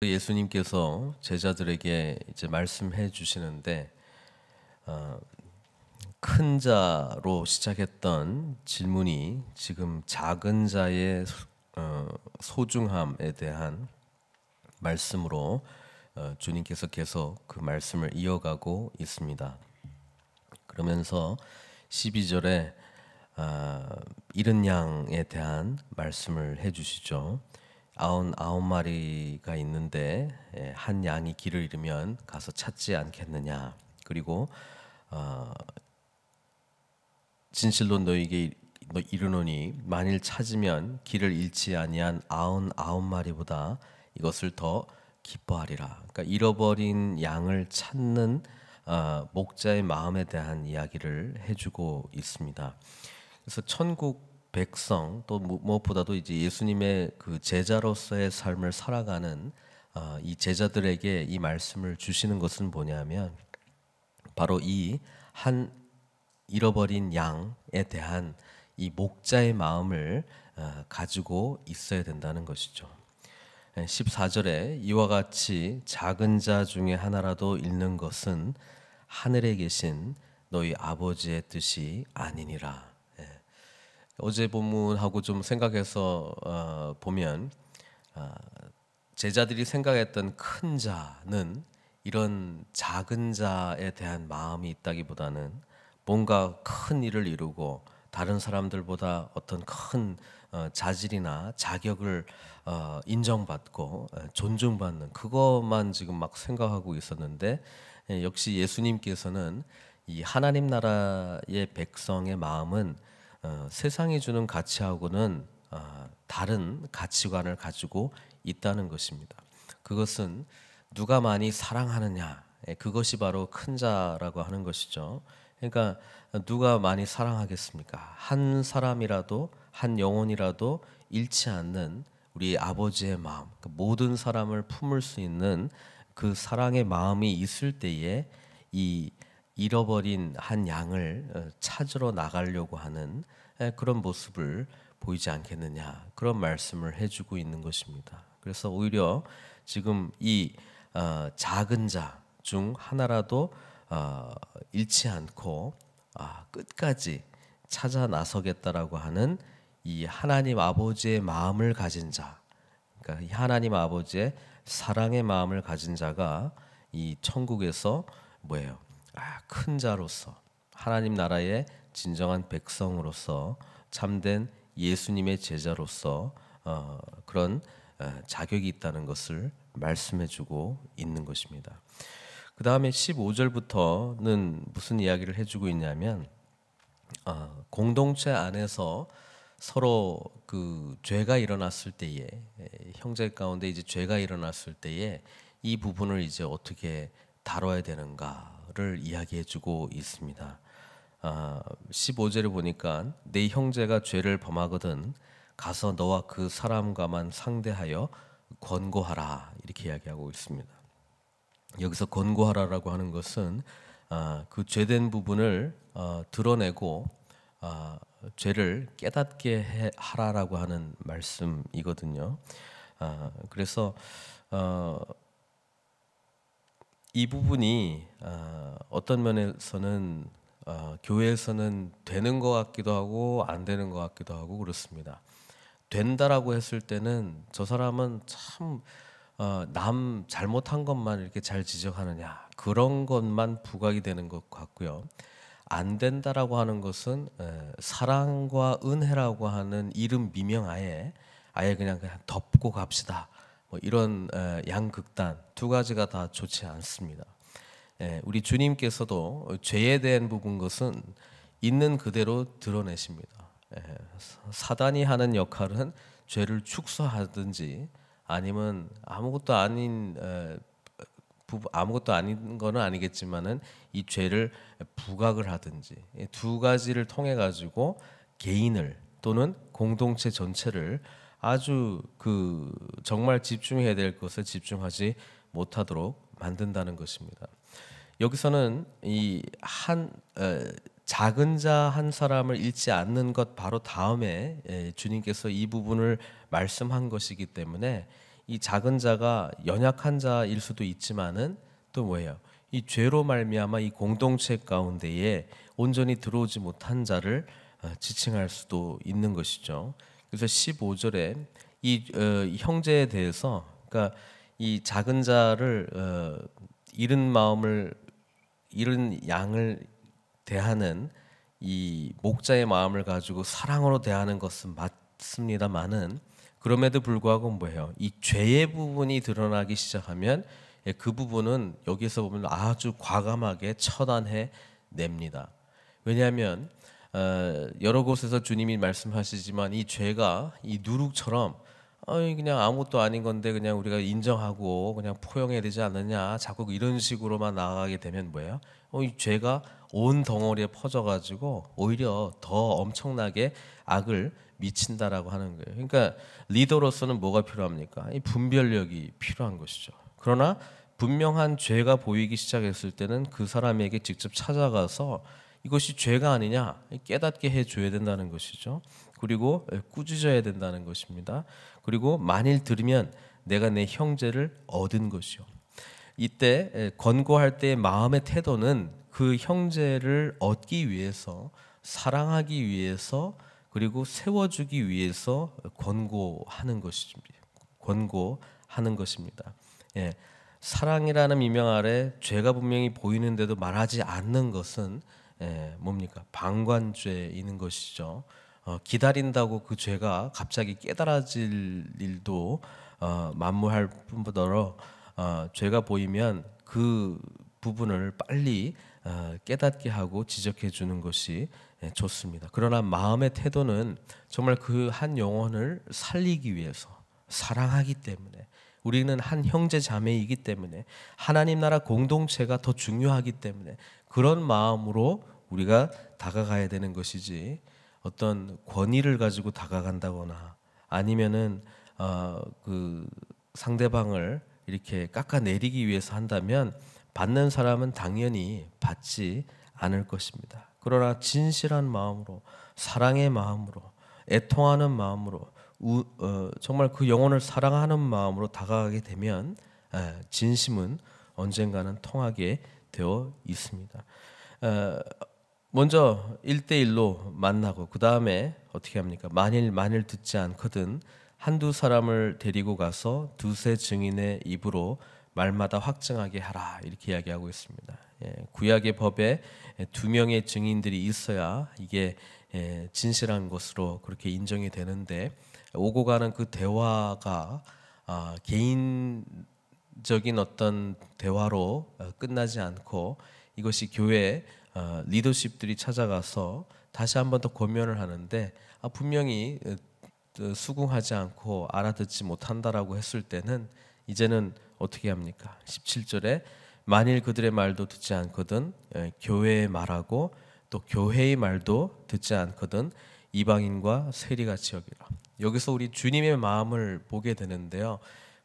그 예수님께서 제자들에게 이제 말씀해 주시는데 어, 큰 자로 시작했던 질문이 지금 작은 자의 어, 소중함에 대한 말씀으로 어, 주님께서 계속 그 말씀을 이어가고 있습니다. 그러면서 12절에 아, 이른 양에 대한 말씀을 해주시죠. 아흔 아홉 마리가 있는데 예, 한 양이 길을 잃으면 가서 찾지 않겠느냐. 그리고 어, 진실로 너에게 이르노니 만일 찾으면 길을 잃지 아니한 아흔 아홉 마리보다 이것을 더 기뻐하리라. 그러니까 잃어버린 양을 찾는 어, 목자의 마음에 대한 이야기를 해주고 있습니다. 그래서 천국 백성 또 무엇보다도 이제 예수님의 그 제자로서의 삶을 살아가는 어, 이 제자들에게 이 말씀을 주시는 것은 뭐냐면 바로 이 한 잃어버린 양에 대한 이 목자의 마음을 어, 가지고 있어야 된다는 것이죠. 14절에 예, 이와 같이 작은 자 중에 하나라도 잃는 것은 하늘에 계신 너희 아버지의 뜻이 아니니라. 어제 본문하고 좀 생각해서 어, 보면 어, 제자들이 생각했던 큰 자는 이런 작은 자에 대한 마음이 있다기보다는 뭔가 큰 일을 이루고 다른 사람들보다 어떤 큰 어, 자질이나 자격을 어, 인정받고 어, 존중받는 그것만 지금 막 생각하고 있었는데 예, 역시 예수님께서는 이 하나님 나라의 백성의 마음은 어, 세상이 주는 가치하고는 어, 다른 가치관을 가지고 있다는 것입니다. 그것은 누가 많이 사랑하느냐 예, 그것이 바로 큰 자라고 하는 것이죠. 그러니까 누가 많이 사랑하겠습니까? 한 사람이라도 한 영혼이라도 잃지 않는 우리 아버지의 마음, 그 모든 사람을 품을 수 있는 그 사랑의 마음이 있을 때에 이 잃어버린 한 양을 어, 찾으러 나가려고 하는 그런 모습을 보이지 않겠느냐 그런 말씀을 해주고 있는 것입니다. 그래서 오히려 지금 이 어, 작은 자 중 하나라도 어, 잃지 않고 아, 끝까지 찾아 나서겠다라고 하는 이 하나님 아버지의 마음을 가진 자, 그러니까 하나님 아버지의 사랑의 마음을 가진 자가 이 천국에서 뭐예요? 아, 큰 자로서 하나님 나라의 진정한 백성으로서 참된 예수님의 제자로서 어, 그런 어, 자격이 있다는 것을 말씀해주고 있는 것입니다. 그 다음에 15절부터는 무슨 이야기를 해주고 있냐면 어, 공동체 안에서 서로 그 죄가 일어났을 때에 형제 가운데 이제 죄가 일어났을 때에 이 부분을 이제 어떻게 다뤄야 되는가 거를 이야기해주고 있습니다. 아, 15절을 보니까 내 형제가 죄를 범하거든 가서 너와 그 사람과만 상대하여 권고하라 이렇게 이야기하고 있습니다. 여기서 권고하라라고 하는 것은 아, 그 죄된 부분을 어, 드러내고 아, 죄를 깨닫게 해, 하라라고 하는 말씀이거든요. 아, 그래서 어, 이 부분이 어, 어떤 어 면에서는 어, 교회에서는 되는 것 같기도 하고 안 되는 것 같기도 하고 그렇습니다. 된다라고 했을 때는 저 사람은 참남 어, 잘못한 것만 이렇게 잘 지적하느냐 그런 것만 부각이 되는 것 같고요. 안 된다라고 하는 것은 사랑과 은혜라고 하는 이름 미명 아예 아예 그냥 그냥 덮고 갑시다. 뭐 이런 양극단 두 가지가 다 좋지 않습니다. 우리 주님께서도 죄에 대한 부분 것은 있는 그대로 드러내십니다. 사단이 하는 역할은 죄를 축소하든지 아니면 아무것도 아닌 아무것도 아닌 거는 아니겠지만은 이 죄를 부각을 하든지 두 가지를 통해 가지고 개인을 또는 공동체 전체를 아주 그 정말 집중해야 될 것을 집중하지 못하도록 만든다는 것입니다. 여기서는 이 한 작은 자 한 사람을 잃지 않는 것 바로 다음에 예, 주님께서 이 부분을 말씀한 것이기 때문에 이 작은 자가 연약한 자일 수도 있지만은 또 뭐예요? 이 죄로 말미암아 이 공동체 가운데에 온전히 들어오지 못한 자를 어, 지칭할 수도 있는 것이죠. 그래서 15절에 이 어, 형제에 대해서 그러니까 이 작은 자를 어, 잃은 마음을 잃은 양을 대하는 이 목자의 마음을 가지고 사랑으로 대하는 것은 맞습니다만은 그럼에도 불구하고 뭐예요? 이 죄의 부분이 드러나기 시작하면 예, 그 부분은 여기서 보면 아주 과감하게 처단해 냅니다. 왜냐하면 어, 여러 곳에서 주님이 말씀하시지만 이 죄가 이 누룩처럼 어, 그냥 아무것도 아닌 건데 그냥 우리가 인정하고 그냥 포용해야 되지 않느냐 자꾸 이런 식으로만 나가게 되면 뭐예요? 어, 이 죄가 온 덩어리에 퍼져가지고 오히려 더 엄청나게 악을 미친다라고 하는 거예요. 그러니까 리더로서는 뭐가 필요합니까? 이 분별력이 필요한 것이죠. 그러나 분명한 죄가 보이기 시작했을 때는 그 사람에게 직접 찾아가서 이것이 죄가 아니냐 깨닫게 해줘야 된다는 것이죠. 그리고 꾸짖어야 된다는 것입니다. 그리고 만일 들으면 내가 내 형제를 얻은 것이요. 이때 권고할 때 마음의 태도는 그 형제를 얻기 위해서 사랑하기 위해서 그리고 세워주기 위해서 권고하는 것입니다. 권고하는 것입니다. 예, 사랑이라는 이명 아래 죄가 분명히 보이는데도 말하지 않는 것은 예, 뭡니까 방관죄인 것이죠. 어, 기다린다고 그 죄가 갑자기 깨달아질 일도 어, 만무할 뿐더러 어, 죄가 보이면 그 부분을 빨리 어, 깨닫게 하고 지적해 주는 것이 예, 좋습니다. 그러나 마음의 태도는 정말 그 한 영혼을 살리기 위해서 사랑하기 때문에 우리는 한 형제 자매이기 때문에 하나님 나라 공동체가 더 중요하기 때문에 그런 마음으로 우리가 다가가야 되는 것이지 어떤 권위를 가지고 다가간다거나 아니면은 어, 그 상대방을 이렇게 깎아내리기 위해서 한다면 받는 사람은 당연히 받지 않을 것입니다. 그러나 진실한 마음으로 사랑의 마음으로 애통하는 마음으로 우, 어, 정말 그 영혼을 사랑하는 마음으로 다가가게 되면 에, 진심은 언젠가는 통하게 되어 있습니다. 어, 먼저 1대1로 만나고 그 다음에 어떻게 합니까? 만일 만일 듣지 않거든 한두 사람을 데리고 가서 두세 증인의 입으로 말마다 확증하게 하라 이렇게 이야기하고 있습니다. 예, 구약의 법에 두 명의 증인들이 있어야 이게 예, 진실한 것으로 그렇게 인정이 되는데 오고 가는 그 대화가 아, 개인 적인 어떤 대화로 어, 끝나지 않고 이것이 교회 어, 리더십들이 찾아가서 다시 한번 더 고면을 하는데 아, 분명히 어, 수긍하지 않고 알아듣지 못한다라고 했을 때는 이제는 어떻게 합니까? 17절에 만일 그들의 말도 듣지 않거든 예, 교회의 말하고 또 교회의 말도 듣지 않거든 이방인과 세리같이 여기라. 여기서 우리 주님의 마음을 보게 되는데요.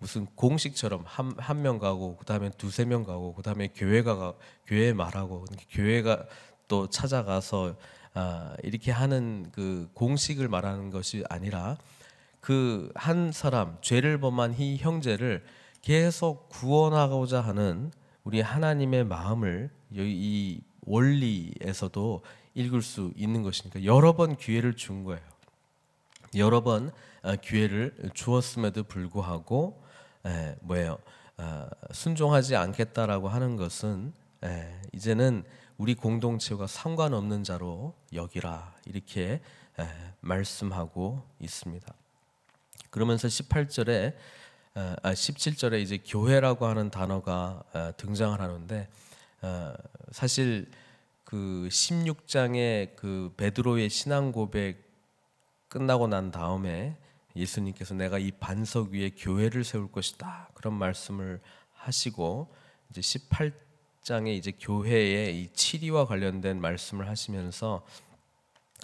무슨 공식처럼 한 한 명 가고 그다음에 두세 명 가고 그다음에 교회가 교회 말하고 교회가 또 찾아가서 아, 이렇게 하는 그 공식을 말하는 것이 아니라 그 한 사람 죄를 범한 이 형제를 계속 구원하고자 하는 우리 하나님의 마음을 이 원리에서도 읽을 수 있는 것이니까 여러 번 기회를 준 거예요. 여러 번 어, 기회를 주었음에도 불구하고 에, 예, 뭐예요? 아, 순종하지 않겠다라고 하는 것은 에, 예, 이제는 우리 공동체와 상관없는 자로 여기라 이렇게 에, 예, 말씀하고 있습니다. 그러면서 18절에 17절에 아, 아, 이제 교회라고 하는 단어가 아, 등장을 하는데 사실 그 16장의 그 베드로의 신앙 고백 끝나고 난 다음에 예수님께서 내가 이 반석 위에 교회를 세울 것이다 그런 말씀을 하시고 이제 18장에 이제 교회의 이 치리와 관련된 말씀을 하시면서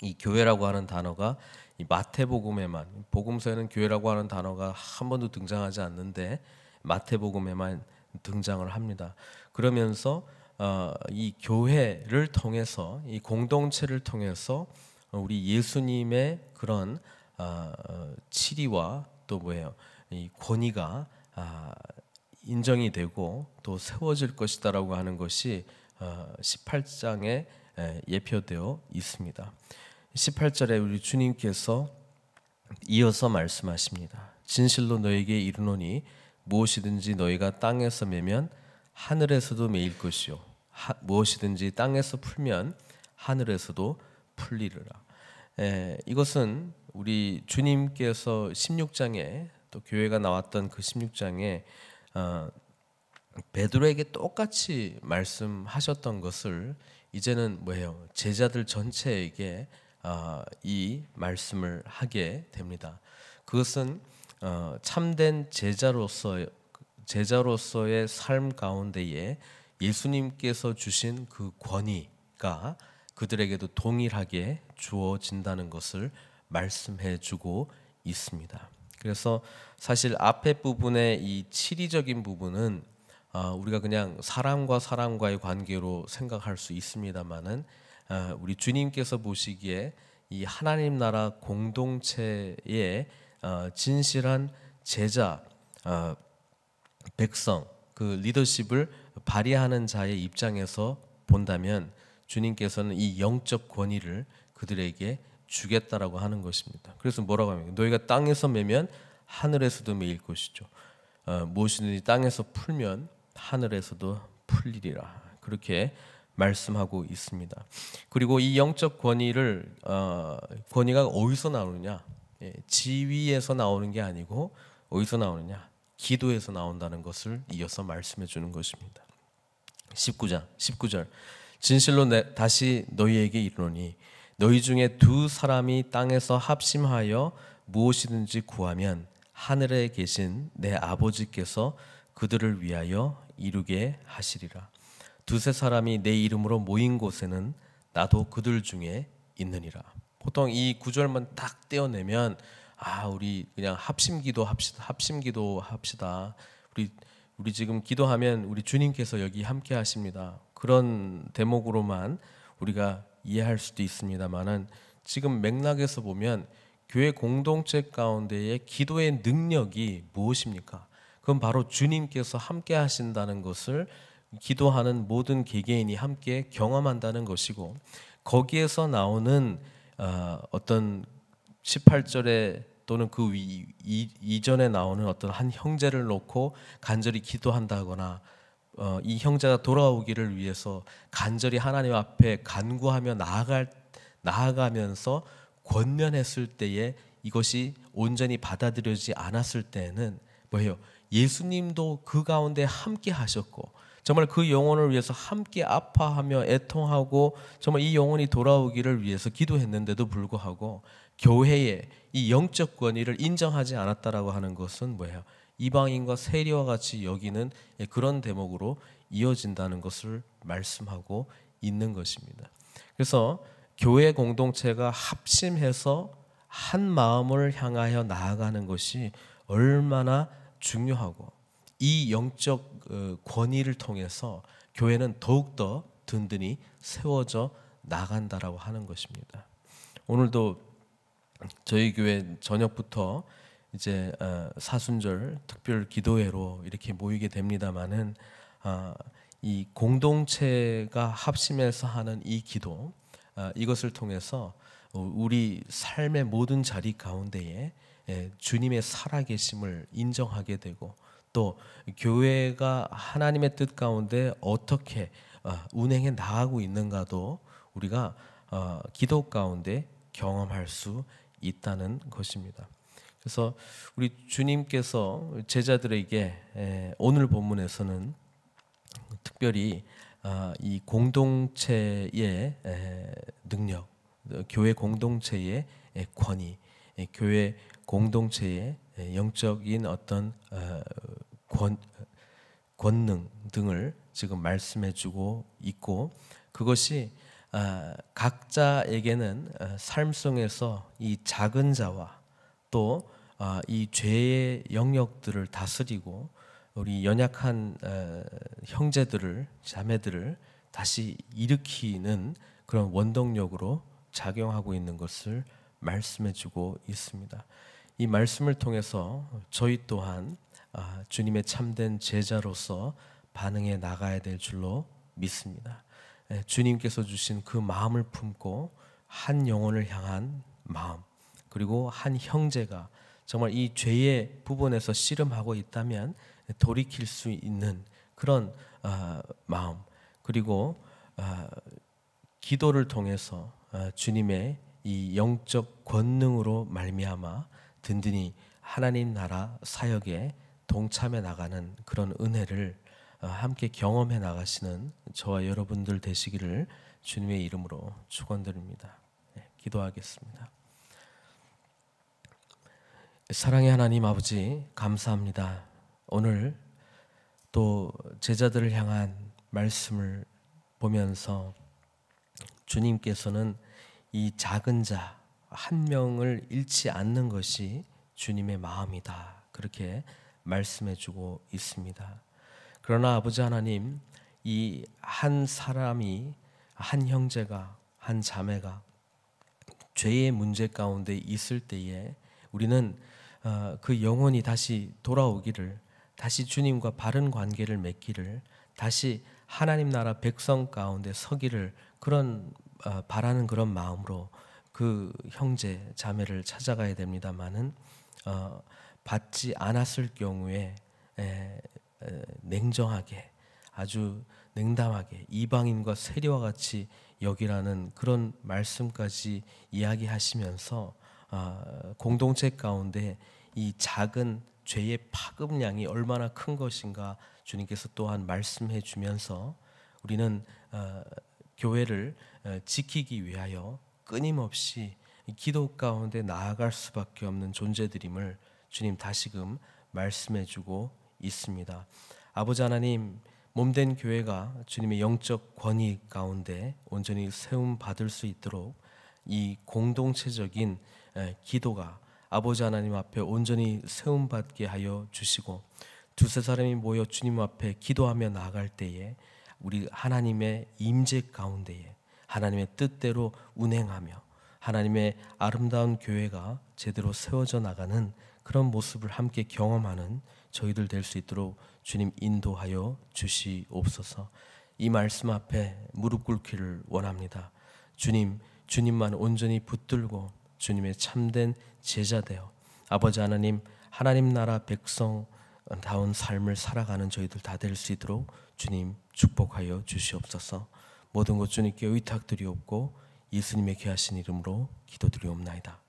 이 교회라고 하는 단어가 이 마태복음에만 복음서에는 교회라고 하는 단어가 한 번도 등장하지 않는데 마태복음에만 등장을 합니다. 그러면서 어, 이 교회를 통해서 이 공동체를 통해서 우리 예수님의 그런 아, 어, 치리와 또 뭐예요? 이 권위가 아, 인정이 되고 또 세워질 것이다라고 하는 것이 18장에 어, 예표되어 있습니다. 18절에 우리 주님께서 이어서 말씀하십니다. 진실로 너에게 이르노니 무엇이든지 너희가 땅에서 매면 하늘에서도 매일 것이요 하, 무엇이든지 땅에서 풀면 하늘에서도 풀리리라. 에, 이것은 우리 주님께서 16장에 또 교회가 나왔던 그 16장에 어, 베드로에게 똑같이 말씀하셨던 것을 이제는 뭐예요? 제자들 전체에게 어, 이 말씀을 하게 됩니다. 그것은 어, 참된 제자로서 제자로서의 삶 가운데에 예수님께서 주신 그 권위가 그들에게도 동일하게 주어진다는 것을 말씀해 주고 있습니다. 그래서 사실 앞에 부분의 이 치리적인 부분은 아, 우리가 그냥 사람과 사람과의 관계로 생각할 수 있습니다만은 아, 우리 주님께서 보시기에 이 하나님 나라 공동체의 아, 진실한 제자 백성 그 리더십을 발휘하는 자의 입장에서 본다면 주님께서는 이 영적 권위를 그들에게 주겠다라고 하는 것입니다. 그래서 뭐라고 합니까? 너희가 땅에서 매면 하늘에서도 매일 것이죠. 어, 무엇이든지 땅에서 풀면 하늘에서도 풀리리라. 그렇게 말씀하고 있습니다. 그리고 이 영적 권위를 어, 권위가 어디서 나오느냐? 예, 지위에서 나오는 게 아니고 어디서 나오느냐? 기도에서 나온다는 것을 이어서 말씀해 주는 것입니다. 19장 19절 진실로 내, 다시 너희에게 이르노니 너희 중에 두 사람이 땅에서 합심하여 무엇이든지 구하면 하늘에 계신 내 아버지께서 그들을 위하여 이루게 하시리라. 두세 사람이 내 이름으로 모인 곳에는 나도 그들 중에 있느니라. 보통 이 구절만 딱 떼어내면 아 우리 그냥 합심기도 합시다. 합심기도 합시다. 우리 우리 지금 기도하면 우리 주님께서 여기 함께 하십니다. 그런 대목으로만 우리가 이해할 수도 있습니다만은 지금 맥락에서 보면 교회 공동체 가운데의 기도의 능력이 무엇입니까? 그건 바로 주님께서 함께 하신다는 것을 기도하는 모든 개개인이 함께 경험한다는 것이고 거기에서 나오는 어, 어떤 18절에 또는 그 위, 이, 이전에 나오는 어떤 한 형제를 놓고 간절히 기도한다거나 어, 이 형제가 돌아오기를 위해서 간절히 하나님 앞에 간구하며 나아갈 나아가면서 권면했을 때에 이것이 온전히 받아들여지 않았을 때에는 뭐예요? 예수님도 그 가운데 함께 하셨고 정말 그 영혼을 위해서 함께 아파하며 애통하고 정말 이 영혼이 돌아오기를 위해서 기도했는데도 불구하고 교회의 이 영적 권위를 인정하지 않았다라고 하는 것은 뭐예요? 이방인과 세리와 같이 여기는 그런 대목으로 이어진다는 것을 말씀하고 있는 것입니다. 그래서 교회 공동체가 합심해서 한 마음을 향하여 나아가는 것이 얼마나 중요하고 이 영적 어, 권위를 통해서 교회는 더욱더 든든히 세워져 나간다라고 하는 것입니다. 오늘도 저희 교회 저녁부터 이제 어, 사순절 특별 기도회로 이렇게 모이게 됩니다만은 아, 이 공동체가 합심해서 하는 이 기도 아, 이것을 통해서 우리 삶의 모든 자리 가운데에 예, 주님의 살아계심을 인정하게 되고 또 교회가 하나님의 뜻 가운데 어떻게 어, 운행해 나가고 있는가도 우리가 어, 기도 가운데 경험할 수 있다는 것입니다. 그래서 우리 주님께서 제자들에게 오늘 본문에서는 특별히 아, 이 공동체의 능력, 교회 공동체의 권위, 교회 공동체의 영적인 어떤 어, 권, 권능 등을 지금 말씀해주고 있고 그것이 아, 각자에게는 아, 삶 속에서 이 작은 자와 또이 아, 죄의 영역들을 다스리고 우리 연약한 형제들을 자매들을 다시 일으키는 그런 원동력으로 작용하고 있는 것을 말씀해주고 있습니다. 이 말씀을 통해서 저희 또한 아, 주님의 참된 제자로서 반응해 나가야 될 줄로 믿습니다. 주님께서 주신 그 마음을 품고 한 영혼을 향한 마음, 그리고 한 형제가 정말 이 죄의 부분에서 씨름하고 있다면 돌이킬 수 있는 그런 어, 마음 그리고 어, 기도를 통해서 어, 주님의 이 영적 권능으로 말미암아 든든히 하나님 나라 사역에 동참해 나가는 그런 은혜를 함께 경험해 나가시는 저와 여러분들 되시기를 주님의 이름으로 축원드립니다. 네, 기도하겠습니다. 사랑의 하나님 아버지 감사합니다. 오늘 또 제자들을 향한 말씀을 보면서 주님께서는 이 작은 자 한 명을 잃지 않는 것이 주님의 마음이다. 그렇게 말씀해 주고 있습니다. 그러나 아버지 하나님 이 한 사람이 한 형제가 한 자매가 죄의 문제 가운데 있을 때에 우리는 어, 그 영혼이 다시 돌아오기를 다시 주님과 바른 관계를 맺기를 다시 하나님 나라 백성 가운데 서기를 그런 어, 바라는 그런 마음으로 그 형제 자매를 찾아가야 됩니다만은 어, 받지 않았을 경우에 냉정하게 아주 냉담하게 이방인과 세리와 같이 여기라는 그런 말씀까지 이야기하시면서 아, 공동체 가운데 이 작은 죄의 파급량이 얼마나 큰 것인가 주님께서 또한 말씀해 주면서 우리는 아, 교회를 아, 지키기 위하여 끊임없이 기도 가운데 나아갈 수밖에 없는 존재들임을 주님 다시금 말씀해 주고 있습니다. 아버지 하나님 몸된 교회가 주님의 영적 권위 가운데 온전히 세움 받을 수 있도록 이 공동체적인 예, 기도가 아버지 하나님 앞에 온전히 세움 받게 하여 주시고 두세 사람이 모여 주님 앞에 기도하며 나아갈 때에 우리 하나님의 임재 가운데에 하나님의 뜻대로 운행하며 하나님의 아름다운 교회가 제대로 세워져 나가는 그런 모습을 함께 경험하는 저희들 될 수 있도록 주님 인도하여 주시옵소서. 이 말씀 앞에 무릎 꿇기를 원합니다. 주님, 주님만 온전히 붙들고 주님의 참된 제자 되어 아버지 하나님 하나님 나라 백성 다운 삶을 살아가는 저희들 다 될 수 있도록 주님 축복하여 주시옵소서. 모든 것 주님께 의탁드리옵고 예수님의 귀하신 이름으로 기도드리옵나이다.